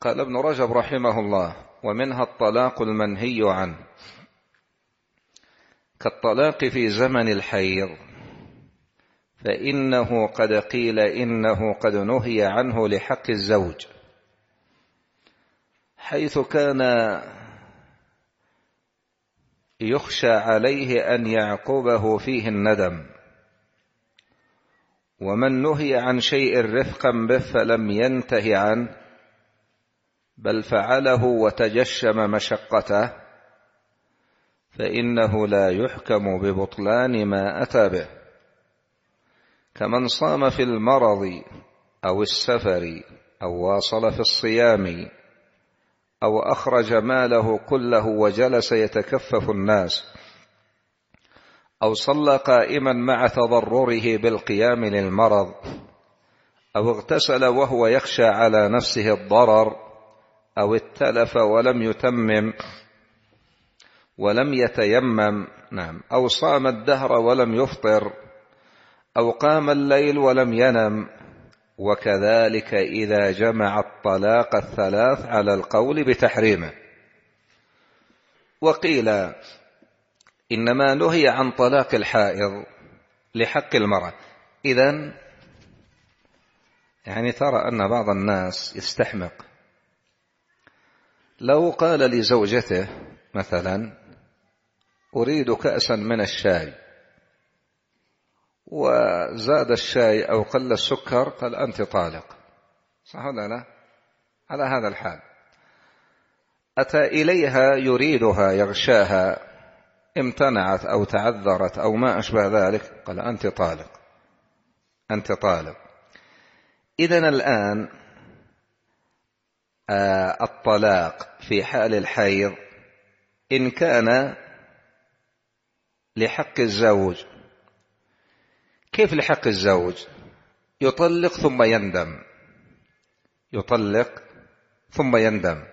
قال ابن رجب رحمه الله ومنها الطلاق المنهي عنه كالطلاق في زمن الحيض فإنه قد قيل إنه قد نهي عنه لحق الزوج حيث كان يخشى عليه أن يعقبه فيه الندم ومن نهي عن شيء رفقا به فلم ينتهي عنه بل فعله وتجشم مشقته فإنه لا يحكم ببطلان ما أتى به كمن صام في المرض أو السفر أو واصل في الصيام أو أخرج ماله كله وجلس يتكفف الناس أو صلى قائما مع تضرره بالقيام للمرض أو اغتسل وهو يخشى على نفسه الضرر أو اتلف ولم يتمم ولم يتيمم نعم أو صام الدهر ولم يفطر أو قام الليل ولم ينم وكذلك إذا جمع الطلاق الثلاث على القول بتحريمه وقيل إنما نهي عن طلاق الحائض لحق المرأة إذا يعني ترى أن بعض الناس يستحمق لو قال لزوجته مثلا أريد كأسا من الشاي وزاد الشاي أو قل السكر قال أنت طالق صح ولا لا على هذا الحال أتى إليها يريدها يغشاها امتنعت أو تعذرت أو ما أشبه ذلك قال أنت طالق أنت طالق إذا الآن آه، الطلاق في حال الحيض إن كان لحق الزوج كيف لحق الزوج يطلق ثم يندم يطلق ثم يندم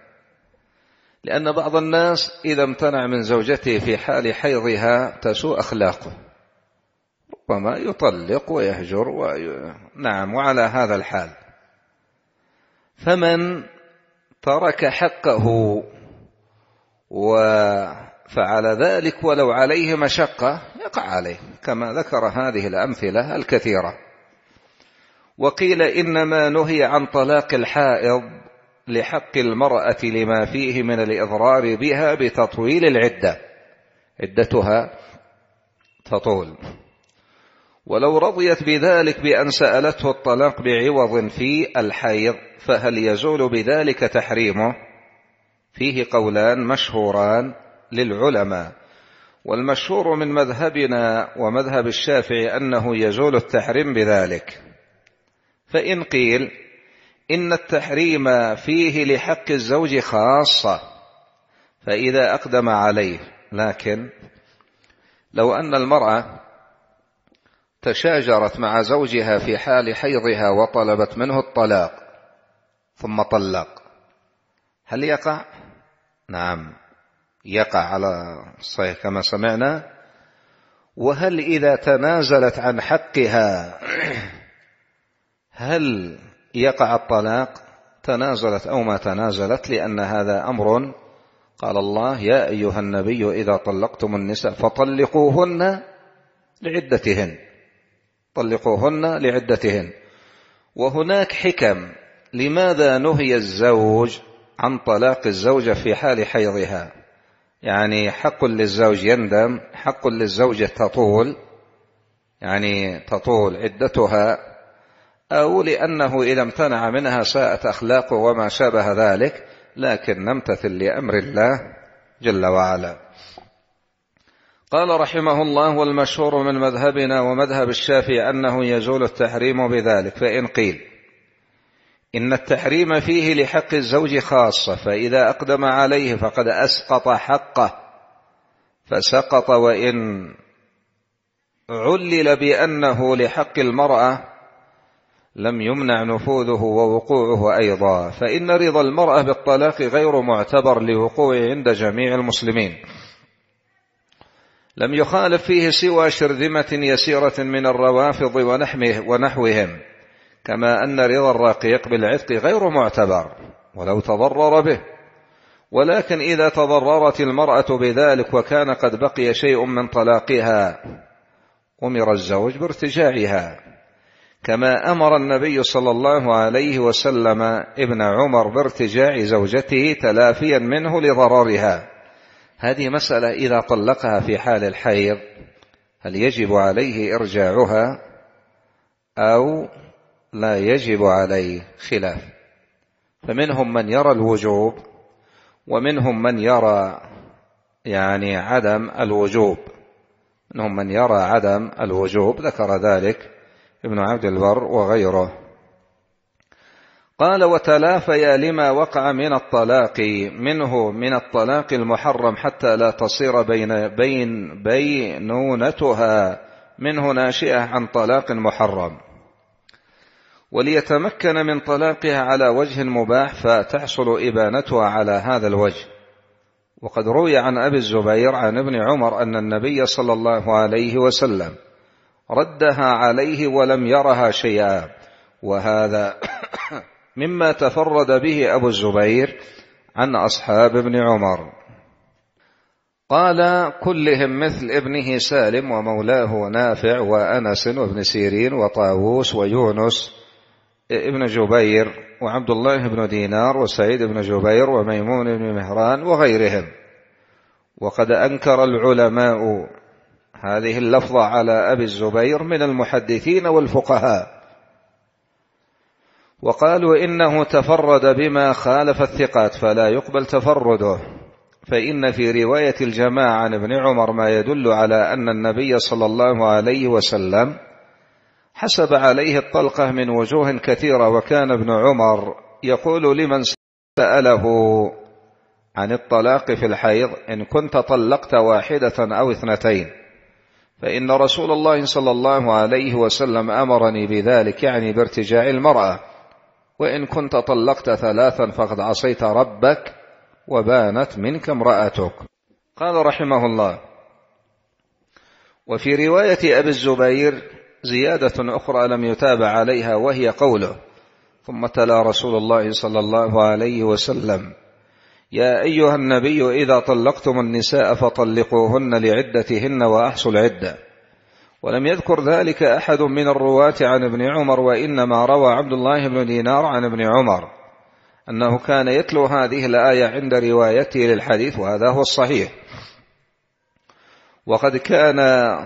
لأن بعض الناس إذا امتنع من زوجته في حال حيضها تسوء أخلاقه ربما يطلق ويهجر وي... نعم وعلى هذا الحال فمن ترك حقه وفعل ذلك ولو عليه مشقة يقع عليه كما ذكر هذه الأمثلة الكثيرة وقيل إنما نهي عن طلاق الحائض لحق المرأة لما فيه من الإضرار بها بتطويل العدة عدتها تطول ولو رضيت بذلك بأن سألته الطلاق بعوض في الحيض فهل يزول بذلك تحريمه فيه قولان مشهوران للعلماء والمشهور من مذهبنا ومذهب الشافعي أنه يزول التحريم بذلك فإن قيل إن التحريم فيه لحق الزوج خاصة فإذا أقدم عليه لكن لو أن المرأة تشاجرت مع زوجها في حال حيضها وطلبت منه الطلاق ثم طلق هل يقع؟ نعم يقع على الصحيح كما سمعنا وهل إذا تنازلت عن حقها هل يقع الطلاق تنازلت أو ما تنازلت لأن هذا أمر قال الله يا أيها النبي إذا طلقتم النساء فطلقوهن لعدتهن طلقوهن لعدتهن وهناك حكم لماذا نهي الزوج عن طلاق الزوجة في حال حيضها يعني حق للزوج يندم حق للزوجة تطول يعني تطول عدتها أو لأنه إذا امتنع منها ساءت أخلاقه وما شابه ذلك لكن نمتثل لأمر الله جل وعلا قال رحمه الله والمشهور من مذهبنا ومذهب الشافعي أنه يزول التحريم بذلك فإن قيل إن التحريم فيه لحق الزوج خاصة فإذا أقدم عليه فقد أسقط حقه فسقط وإن علل بأنه لحق المرأة لم يمنع نفوذه ووقوعه أيضا فإن رضا المرأة بالطلاق غير معتبر لوقوعه عند جميع المسلمين لم يخالف فيه سوى شرذمة يسيرة من الروافض ونحمه ونحوهم كما أن رضا الرقيق بالعتق غير معتبر ولو تضرر به ولكن إذا تضررت المرأة بذلك وكان قد بقي شيء من طلاقها أمر الزوج بارتجاعها كما أمر النبي صلى الله عليه وسلم ابن عمر بارتجاع زوجته تلافيا منه لضررها هذه مسألة إذا طلقها في حال الحيض هل يجب عليه إرجاعها أو لا يجب عليه خلاف فمنهم من يرى الوجوب ومنهم من يرى يعني عدم الوجوب منهم من يرى عدم الوجوب ذكر ذلك ابن عبد البر وغيره قال وتلافيا لما وقع من الطلاق منه من الطلاق المحرم حتى لا تصير بين بين بينونتها منه ناشئة عن طلاق محرم وليتمكن من طلاقها على وجه مباح فتحصل إبانتها على هذا الوجه وقد روي عن أبي الزبير عن ابن عمر أن النبي صلى الله عليه وسلم ردها عليه ولم يرها شيئا وهذا مما تفرد به أبو الزبير عن أصحاب ابن عمر قال كلهم مثل ابنه سالم ومولاه نافع وأنس وابن سيرين وطاووس ويونس ابن جبير وعبد الله بن دينار وسعيد بن جبير وميمون بن مهران وغيرهم وقد أنكر العلماء هذه اللفظة على أبي الزبير من المحدثين والفقهاء وقالوا إنه تفرد بما خالف الثقات فلا يقبل تفرده فإن في رواية الجماعة عن ابن عمر ما يدل على أن النبي صلى الله عليه وسلم حسب عليه الطلقة من وجوه كثيرة وكان ابن عمر يقول لمن سأله عن الطلاق في الحيض إن كنت طلقت واحدة أو اثنتين فإن رسول الله صلى الله عليه وسلم أمرني بذلك يعني بارتجاع المرأة وإن كنت طلقت ثلاثا فقد عصيت ربك وبانت منك امرأتك قال رحمه الله وفي رواية أبي الزبير زيادة أخرى لم يتابع عليها وهي قوله ثم تلا رسول الله صلى الله عليه وسلم يا أيها النبي إذا طلقتم النساء فطلقوهن لعدتهن وأحصوا العدة ولم يذكر ذلك أحد من الرواة عن ابن عمر وإنما روى عبد الله بن دينار عن ابن عمر أنه كان يتلو هذه الآية عند روايته للحديث وهذا هو الصحيح وقد كان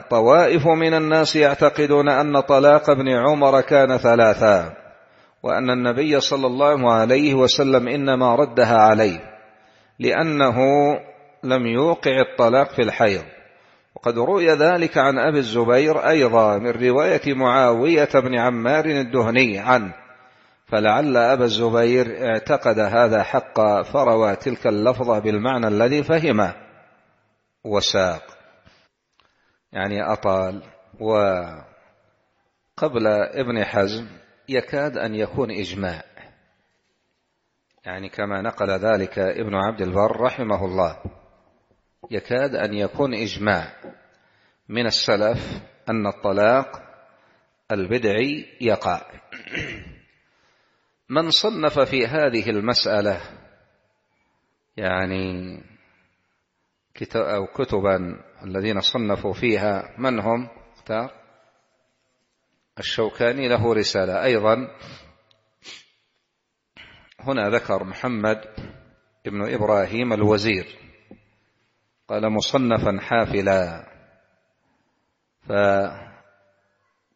طوائف من الناس يعتقدون أن طلاق ابن عمر كان ثلاثا وأن النبي صلى الله عليه وسلم إنما ردها عليه لأنه لم يوقع الطلاق في الحيض وقد روي ذلك عن أبي الزبير أيضا من رواية معاوية بن عمار الدهني عنه فلعل أبا الزبير اعتقد هذا حقا فروى تلك اللفظة بالمعنى الذي فهمه وساق يعني أطال وقبل ابن حزم يكاد أن يكون إجماع يعني كما نقل ذلك ابن عبد البر رحمه الله يكاد أن يكون إجماع من السلف أن الطلاق البدعي يقع من صنف في هذه المسألة يعني أو كتبا الذين صنفوا فيها من هم اختار الشوكاني له رسالة أيضا هنا ذكر محمد ابن إبراهيم الوزير قال مصنفا حافلا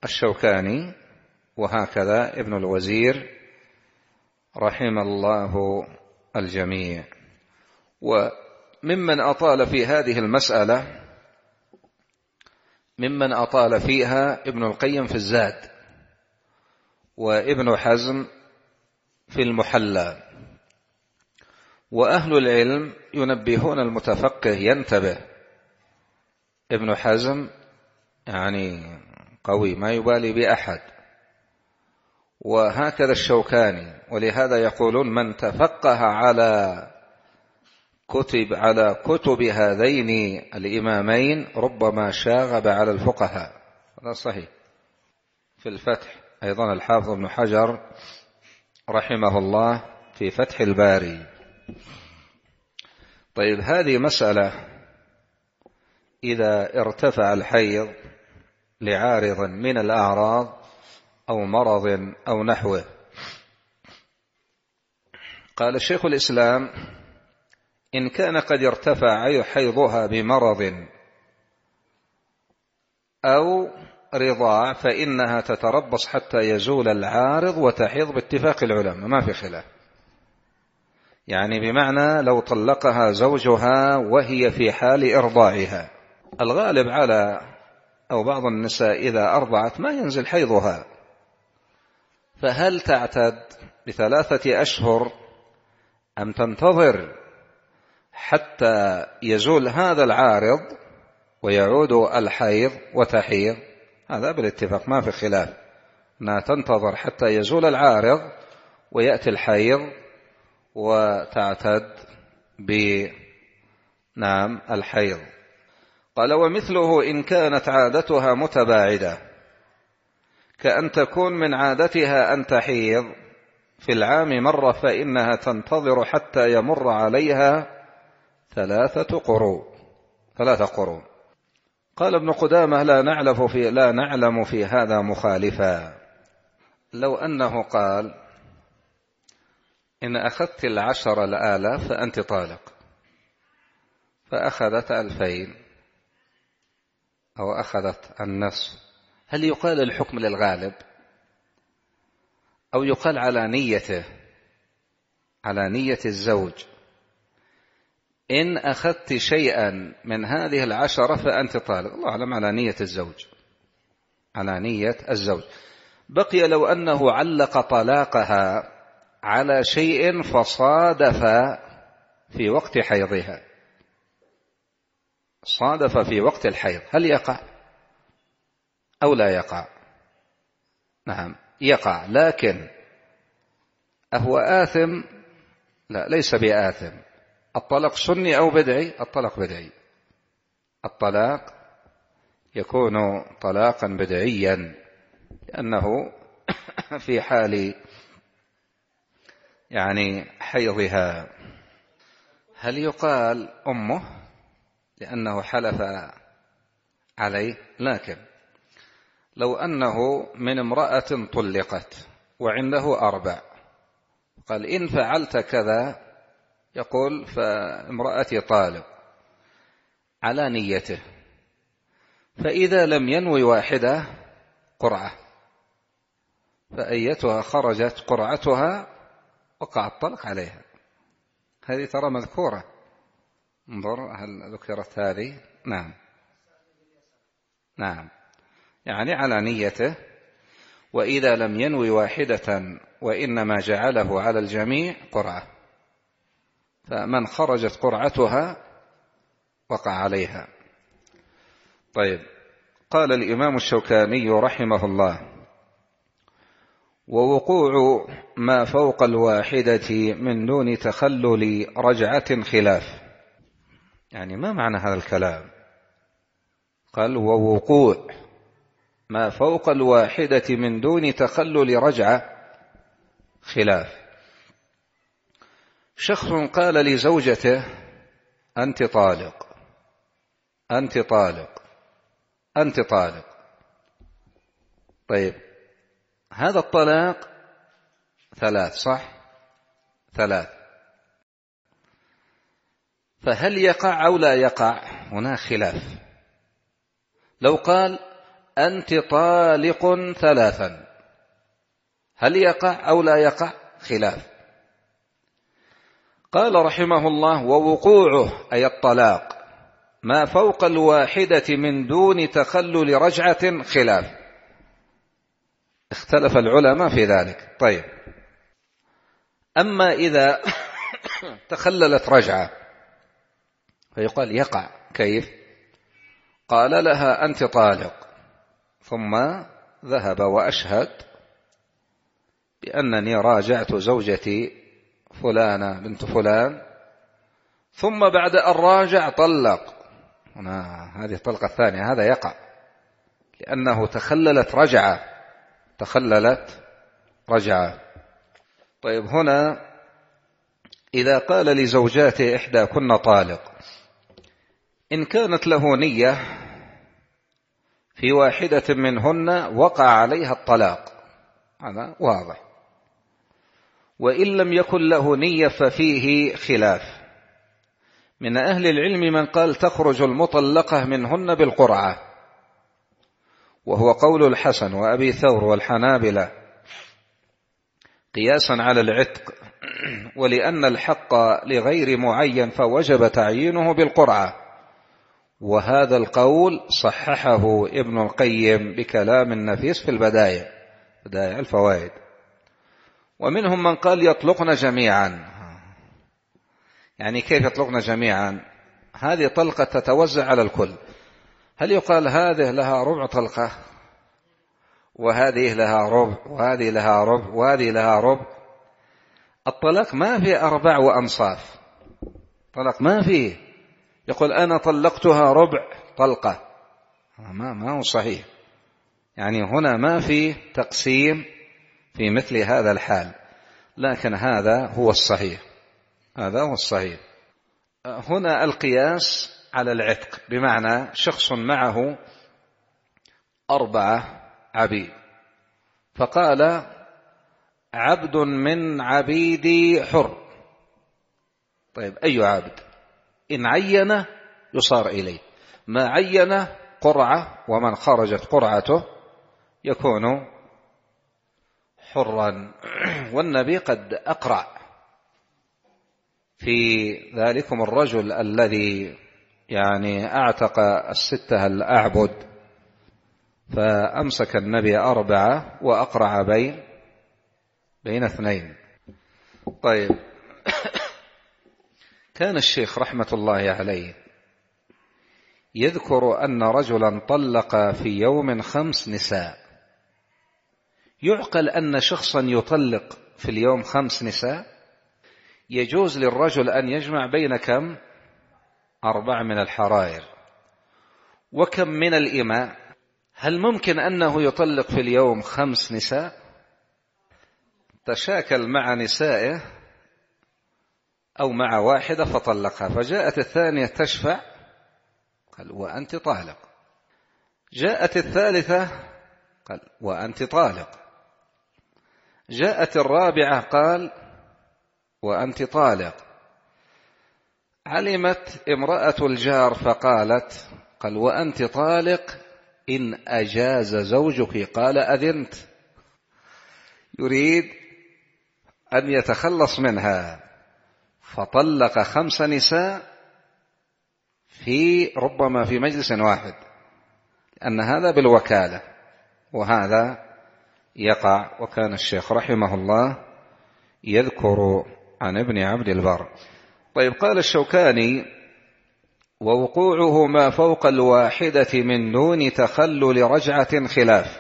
فالشوكاني وهكذا ابن الوزير رحم الله الجميع وممن أطال في هذه المسألة ممن أطال فيها ابن القيم في الزاد وابن حزم في المحلى وأهل العلم ينبهون المتفقه ينتبه ابن حزم يعني قوي ما يبالي بأحد وهكذا الشوكاني ولهذا يقولون من تفقه على كتب على كتب هذين الإمامين ربما شاغب على الفقهاء هذا صحيح في الفتح أيضا الحافظ ابن حجر رحمه الله في فتح الباري طيب هذه مسألة إذا ارتفع الحيض لعارض من الأعراض أو مرض أو نحوه قال الشيخ الإسلام إن كان قد ارتفع حيضها بمرض أو رضاع فإنها تتربص حتى يزول العارض وتحيض باتفاق العلماء ما في خلاف يعني بمعنى لو طلقها زوجها وهي في حال إرضاعها الغالب على أو بعض النساء إذا أرضعت ما ينزل حيضها فهل تعتد بثلاثة أشهر أم تنتظر حتى يزول هذا العارض ويعود الحيض وتحيض هذا بالاتفاق ما في خلاف ما تنتظر حتى يزول العارض ويأتي الحيض وتعتد ب نعم الحيض قال ومثله إن كانت عادتها متباعدة كأن تكون من عادتها أن تحيض في العام مرة فإنها تنتظر حتى يمر عليها ثلاثة قروء ثلاثة قروء قال ابن قدامة لا نعلم في لا نعلم في هذا مخالفا لو أنه قال إن أخذت العشر الآلاف فأنت طالق فأخذت ألفين أو أخذت النصف هل يقال الحكم للغالب أو يقال على نيته على نية الزوج إن أخذت شيئا من هذه العشرة فأنت طالق الله أعلم على نية الزوج على نية الزوج بقي لو أنه علق طلاقها على شيء فصادف في وقت حيضها صادف في وقت الحيض هل يقع أو لا يقع نعم يقع لكن أهو آثم لا ليس بآثم الطلاق سني أو بدعي الطلاق بدعي الطلاق يكون طلاقا بدعيا لأنه في حال يعني حيضها هل يقال أمه لأنه حلف عليه لكن لو أنه من امرأة طلقت وعنده أربع قال إن فعلت كذا يقول فامرأتي طالب على نيته فإذا لم ينوي واحدة قرعة فأيتها خرجت قرعتها وقع الطلق عليها هذه ترى مذكورة انظر هل ذكرت هذه نعم نعم يعني على نيته وإذا لم ينوي واحدة وإنما جعله على الجميع قرعة فمن خرجت قرعتها وقع عليها طيب قال الإمام الشوكاني رحمه الله ووقوع ما فوق الواحدة من دون تخلل رجعة خلاف يعني ما معنى هذا الكلام قال ووقوع ما فوق الواحدة من دون تخلل رجعة خلاف شخص قال لزوجته أنت طالق أنت طالق أنت طالق طيب هذا الطلاق ثلاث صح ثلاث فهل يقع أو لا يقع هنا خلاف لو قال أنت طالق ثلاثا هل يقع أو لا يقع خلاف قال رحمه الله ووقوعه أي الطلاق ما فوق الواحدة من دون تخلل رجعة خلاف اختلف العلماء في ذلك طيب أما إذا تخللت رجعة فيقال يقع كيف قال لها أنت طالق ثم ذهب وأشهد بأنني راجعت زوجتي فلانة بنت فلان ثم بعد أن راجع طلق هنا هذه الطلقة الثانية هذا يقع لأنه تخللت رجعة تخللت رجعة طيب هنا إذا قال لزوجاته إحدى كن طالق إن كانت له نية في واحدة منهن وقع عليها الطلاق هذا واضح وإن لم يكن له نية ففيه خلاف من أهل العلم من قال تخرج المطلقة منهن بالقرعة وهو قول الحسن وأبي ثور والحنابلة قياسا على العتق ولأن الحق لغير معين فوجب تعيينه بالقرعة وهذا القول صححه ابن القيم بكلام النفيس في البداية بداية الفوائد ومنهم من قال يطلقنا جميعا يعني كيف يطلقنا جميعا هذه طلقة تتوزع على الكل هل يقال هذه لها ربع طلقة وهذه لها ربع وهذه لها ربع وهذه لها ربع الطلاق ما فيه أربع وأنصاف طلاق ما فيه يقول أنا طلقتها ربع طلقة ما ما هو صحيح يعني هنا ما في تقسيم في مثل هذا الحال لكن هذا هو الصحيح هذا هو الصحيح هنا القياس على العتق بمعنى شخص معه أربعة عبيد فقال عبد من عبيدي حر طيب أي عبد إن عين يصار إليه ما عين قرعة ومن خرجت قرعته يكون حرا والنبي قد أقرأ في ذلكم الرجل الذي يعني أعتق الستة الأعبد فأمسك النبي أربعة وأقرع بين بين اثنين طيب كان الشيخ رحمة الله عليه يذكر أن رجلا طلق في يوم خمس نساء يعقل أن شخصا يطلق في اليوم خمس نساء يجوز للرجل أن يجمع بين كم أربع من الحرائر وكم من الإماء هل ممكن أنه يطلق في اليوم خمس نساء تشاكل مع نسائه أو مع واحدة فطلقها فجاءت الثانية تشفع قال وأنت طالق جاءت الثالثة قال وأنت طالق جاءت الرابعة قال وأنت طالق علمت امرأة الجار فقالت قال وأنت طالق إن أجاز زوجك قال أذنت يريد أن يتخلص منها فطلق خمس نساء في ربما في مجلس واحد أن هذا بالوكالة وهذا يقع وكان الشيخ رحمه الله يذكر عن ابن عبد البر طيب قال الشوكاني ووقوعه ما فوق الواحدة من نون تخلل رجعة خلاف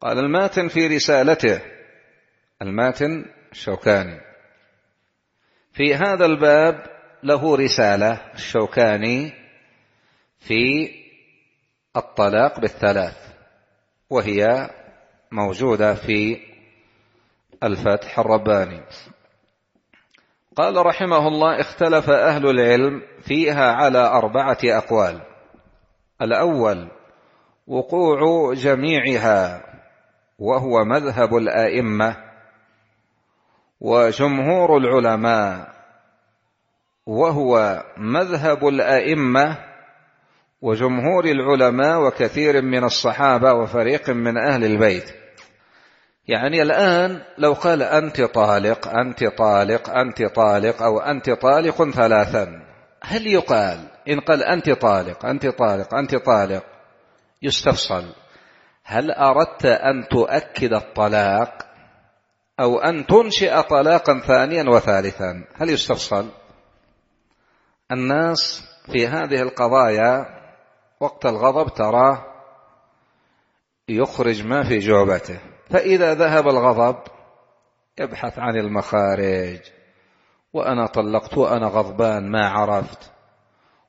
قال الماتن في رسالته الماتن الشوكاني في هذا الباب له رسالة الشوكاني في الطلاق بالثلاث وهي موجودة في الفتح الرباني قال رحمه الله اختلف أهل العلم فيها على أربعة أقوال الأول وقوع جميعها وهو مذهب الآئمة وجمهور العلماء وهو مذهب الأئمة وجمهور العلماء وكثير من الصحابة وفريق من أهل البيت يعني الآن لو قال أنت طالق أنت طالق أنت طالق أو أنت طالق ثلاثا هل يقال إن قال أنت طالق أنت طالق أنت طالق يستفصل هل أردت أن تؤكد الطلاق أو أن تنشئ طلاقا ثانيا وثالثا هل يستفصل الناس في هذه القضايا وقت الغضب تراه يخرج ما في جعبته فإذا ذهب الغضب يبحث عن المخارج وأنا طلقت وأنا غضبان ما عرفت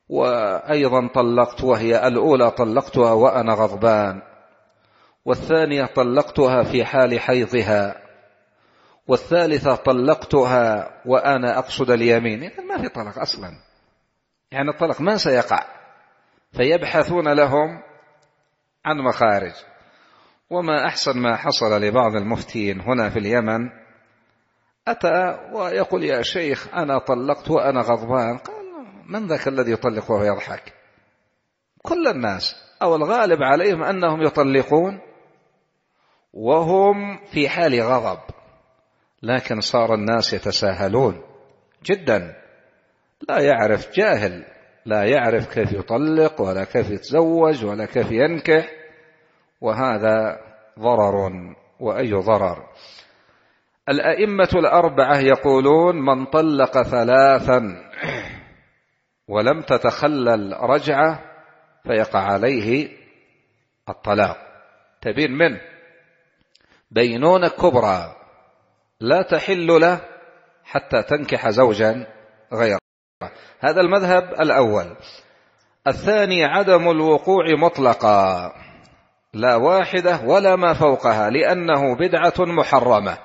وأيضا طلقت وهي الأولى طلقتها وأنا غضبان والثانية طلقتها في حال حيضها والثالثة طلقتها وأنا أقصد اليمين إذا ما في طلق أصلا يعني الطلق ما سيقع فيبحثون لهم عن مخارج وما أحسن ما حصل لبعض المفتين هنا في اليمن أتى ويقول يا شيخ أنا طلقت وأنا غضبان قال من ذاك الذي يطلق وهو يضحك كل الناس أو الغالب عليهم أنهم يطلقون وهم في حال غضب لكن صار الناس يتساهلون جدا لا يعرف جاهل لا يعرف كيف يطلق ولا كيف يتزوج ولا كيف ينكح وهذا ضرر وأي ضرر الأئمة الأربعة يقولون من طلق ثلاثا ولم تتخلل رجعة فيقع عليه الطلاق تبين منه بينونة كبرى لا تحل له حتى تنكح زوجا غيره هذا المذهب الأول الثاني عدم الوقوع مطلقا لا واحدة ولا ما فوقها لأنه بدعة محرمة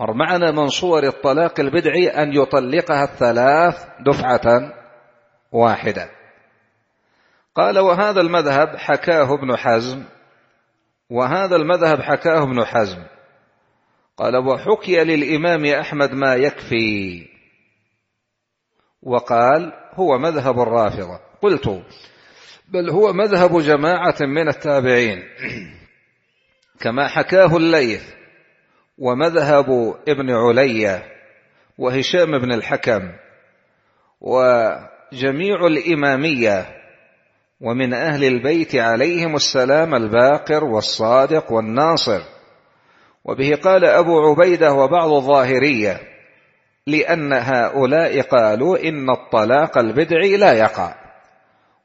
مر معنا من صور الطلاق البدعي أن يطلقها الثلاث دفعة واحدة قال وهذا المذهب حكاه ابن حزم وهذا المذهب حكاه ابن حزم قال وحكي للإمام أحمد ما يكفي وقال هو مذهب الرافضة قلت بل هو مذهب جماعة من التابعين كما حكاه الليث ومذهب ابن علي وهشام بن الحكم وجميع الإمامية ومن أهل البيت عليهم السلام الباقر والصادق والناصر وبه قال أبو عبيدة وبعض الظاهرية لأن هؤلاء قالوا إن الطلاق البدعي لا يقع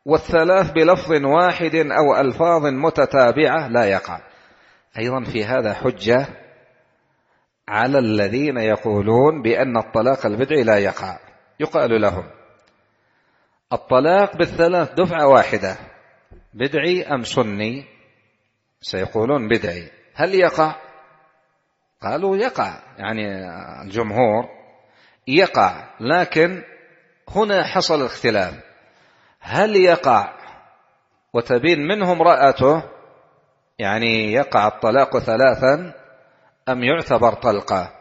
والثلاث بلفظ واحد أو ألفاظ متتابعة لا يقع أيضا في هذا حجة على الذين يقولون بأن الطلاق البدعي لا يقع يقال لهم الطلاق بالثلاث دفعة واحدة بدعي أم سني سيقولون بدعي هل يقع قالوا يقع يعني الجمهور يقع لكن هنا حصل الاختلاف هل يقع وتبين منه امرأته يعني يقع الطلاق ثلاثا أم يعتبر طلقة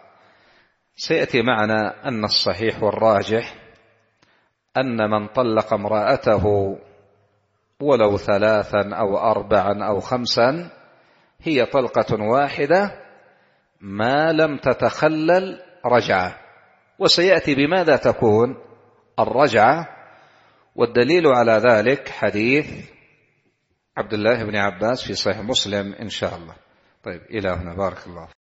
سيأتي معنا أن الصحيح والراجح أن من طلق امرأته ولو ثلاثا أو أربعا أو خمسا هي طلقة واحدة ما لم تتخلل رجعة وسيأتي بماذا تكون الرجعة والدليل على ذلك حديث عبد الله بن عباس في صحيح مسلم إن شاء الله طيب إلى هنا بارك الله